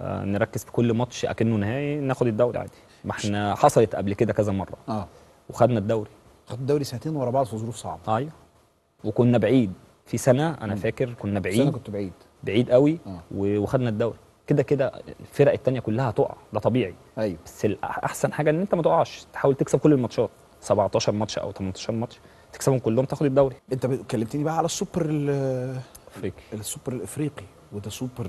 آه نركز في كل ماتش اكنه نهائي ناخد الدوري عادي ما احنا حصلت قبل كده كذا مره اه وخدنا الدوري خدنا الدوري سنتين ورا بعض في ظروف صعبه ايوه وكنا بعيد في سنه انا مم. فاكر كنا بعيد سنه كنت بعيد بعيد قوي آه. وخدنا الدوري كده كده الفرق الثانيه كلها هتقع ده طبيعي ايوه بس احسن حاجه ان انت ما تقعش تحاول تكسب كل الماتشات 17 ماتش او 18 ماتش تكسبهم كلهم تاخد الدوري انت كلمتني بقى على السوبر الافريقي السوبر الافريقي وده سوبر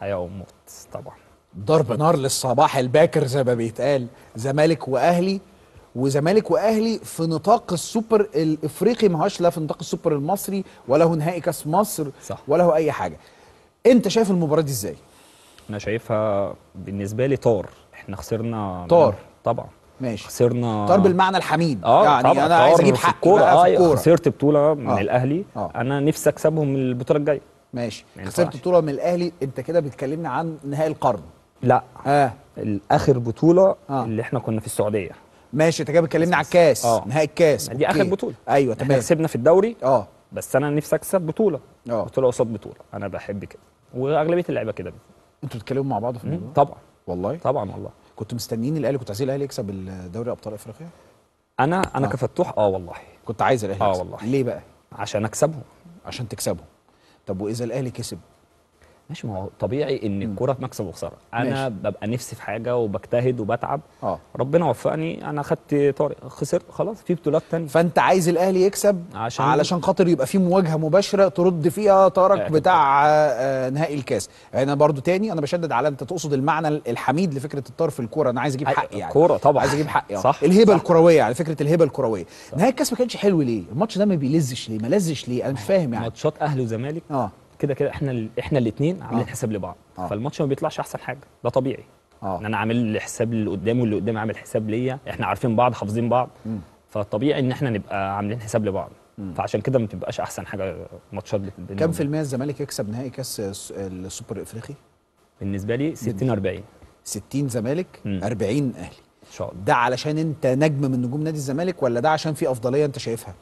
حياه وموت طبعا ضرب نار للصباح الباكر زي ما بيتقال زمالك واهلي وزمالك واهلي في نطاق السوبر الافريقي ما هوش لا في نطاق السوبر المصري ولا هو نهائي كاس مصر صح. ولا هو اي حاجه انت شايف المباراه دي ازاي انا شايفها بالنسبه لي طار احنا خسرنا طار طبعا ماشي خسرنا طار بالمعنى الحميد آه يعني طبعا انا عايز اجيب حق الكوره آه خسرت بطوله من آه. الاهلي آه. انا نفسي اكسبهم البطوله الجايه ماشي خسرت بطوله من الاهلي انت كده بتكلمني عن نهائي القرن لا اه اخر بطوله آه. اللي احنا كنا في السعوديه ماشي انت كده بتكلمني على الكاس آه. نهائي الكاس دي اخر بطوله ايوه تمام احنا كسبنا في الدوري اه بس انا نفسي اكسب بطوله اه بطوله قصاد بطوله انا بحب كده واغلبيه اللعيبه كده انتوا بتتكلموا مع بعض في الموضوع طبعا والله طبعا والله كنت مستنيين الاهلي كنت عايزين الاهلي يكسب الدوري ابطال افريقيا انا انا آه. كفتوح اه والله كنت عايز الاهلي اه والله ليه بقى عشان اكسبهم عشان تكسبهم طب واذا الاهلي كسب ماشي ما هو طبيعي ان الكوره في مكسب وخساره انا ماشي. ببقى نفسي في حاجه وبجتهد وبتعب اه ربنا وفقني انا خدت طارق خسرت خلاص في بطولات ثانيه فانت عايز الاهلي يكسب عشان علشان خاطر يبقى في مواجهه مباشره ترد فيها طارق بتاع آه،, آه نهائي الكاس انا برضو تاني انا بشدد على انت تقصد المعنى الحميد لفكره الطار في الكوره انا عايز اجيب حقي يعني الكوره طبعا عايز اجيب حقي آه. صح الهبه صح. الكرويه يعني فكره الهبه الكرويه نهائي الكاس ما كانش حلو ليه الماتش ده ما بيلزش ليه ما لزش ليه انا مش آه. فاهم يعني ماتشات اهلي وزمالك اه كده كده احنا احنا الاثنين عاملين آه. حساب لبعض آه. فالماتش ما بيطلعش احسن حاجه ده طبيعي آه. ان انا عامل حساب للي قدامي واللي قدامي عامل حساب ليا احنا عارفين بعض حافظين بعض م. فالطبيعي ان احنا نبقى عاملين حساب لبعض م. فعشان كده ما بتبقاش احسن حاجه ماتشات كم في المية الزمالك يكسب نهائي كاس السوبر الافريقي بالنسبه لي 60 40 60 زمالك 40 اهلي ان شاء الله ده علشان انت نجم من نجوم نادي الزمالك ولا ده عشان في افضليه انت شايفها؟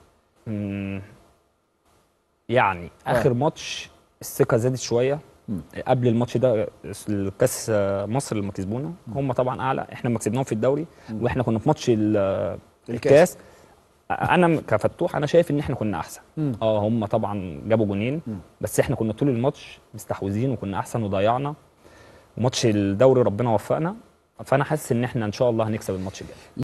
يعني اخر آه. ماتش الثقه زادت شويه مم. قبل الماتش ده الكاس مصر لما كسبونا هم طبعا اعلى احنا لما كسبناهم في الدوري مم. واحنا كنا في ماتش الكاس انا كفتوح انا شايف ان احنا كنا احسن اه هم طبعا جابوا جونين بس احنا كنا طول الماتش مستحوذين وكنا احسن وضيعنا وماتش الدوري ربنا وفقنا فانا حاسس ان احنا ان شاء الله هنكسب الماتش الجاي